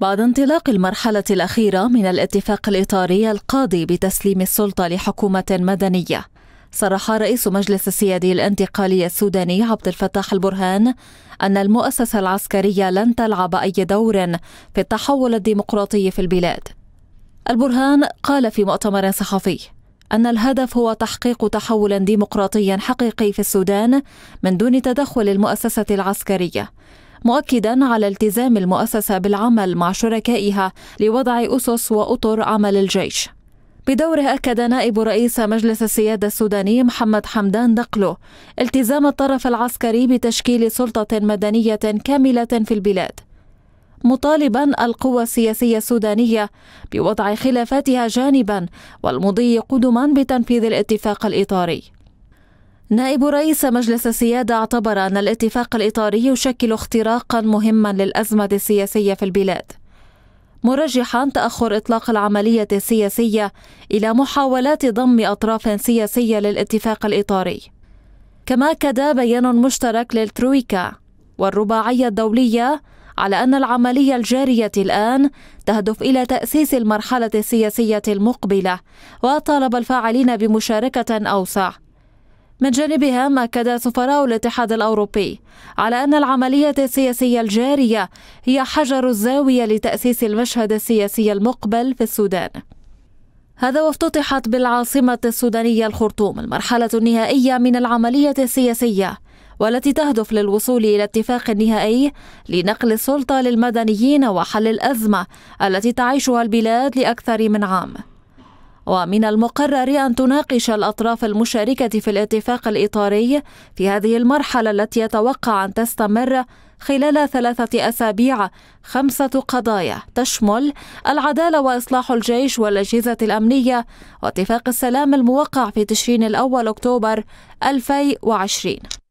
بعد انطلاق المرحلة الأخيرة من الاتفاق الإطاري القاضي بتسليم السلطة لحكومة مدنية صرح رئيس مجلس السيادي الانتقالي السوداني عبد الفتاح البرهان أن المؤسسة العسكرية لن تلعب أي دور في التحول الديمقراطي في البلاد البرهان قال في مؤتمر صحفي أن الهدف هو تحقيق تحول ديمقراطي حقيقي في السودان من دون تدخل المؤسسة العسكرية مؤكدا على التزام المؤسسة بالعمل مع شركائها لوضع أسس وأطر عمل الجيش بدوره أكد نائب رئيس مجلس السيادة السوداني محمد حمدان دقلو التزام الطرف العسكري بتشكيل سلطة مدنية كاملة في البلاد مطالبا القوى السياسية السودانية بوضع خلافاتها جانبا والمضي قدما بتنفيذ الاتفاق الإطاري نائب رئيس مجلس السيادة اعتبر أن الاتفاق الإطاري يشكل اختراقا مهما للأزمة السياسية في البلاد مرجحا تأخر إطلاق العملية السياسية إلى محاولات ضم أطراف سياسية للاتفاق الإطاري كما كدا بيان مشترك للترويكا والرباعية الدولية على أن العملية الجارية الآن تهدف إلى تأسيس المرحلة السياسية المقبلة وطالب الفاعلين بمشاركة أوسع من جانبها أكد سفراء الاتحاد الأوروبي على أن العملية السياسية الجارية هي حجر الزاوية لتأسيس المشهد السياسي المقبل في السودان هذا وافتتحت بالعاصمة السودانية الخرطوم المرحلة النهائية من العملية السياسية والتي تهدف للوصول إلى اتفاق نهائي لنقل السلطة للمدنيين وحل الأزمة التي تعيشها البلاد لأكثر من عام ومن المقرر أن تناقش الأطراف المشاركة في الاتفاق الإطاري في هذه المرحلة التي يتوقع أن تستمر خلال ثلاثة أسابيع خمسة قضايا تشمل العدالة وإصلاح الجيش والأجهزة الأمنية واتفاق السلام الموقع في تشرين الأول أكتوبر 2020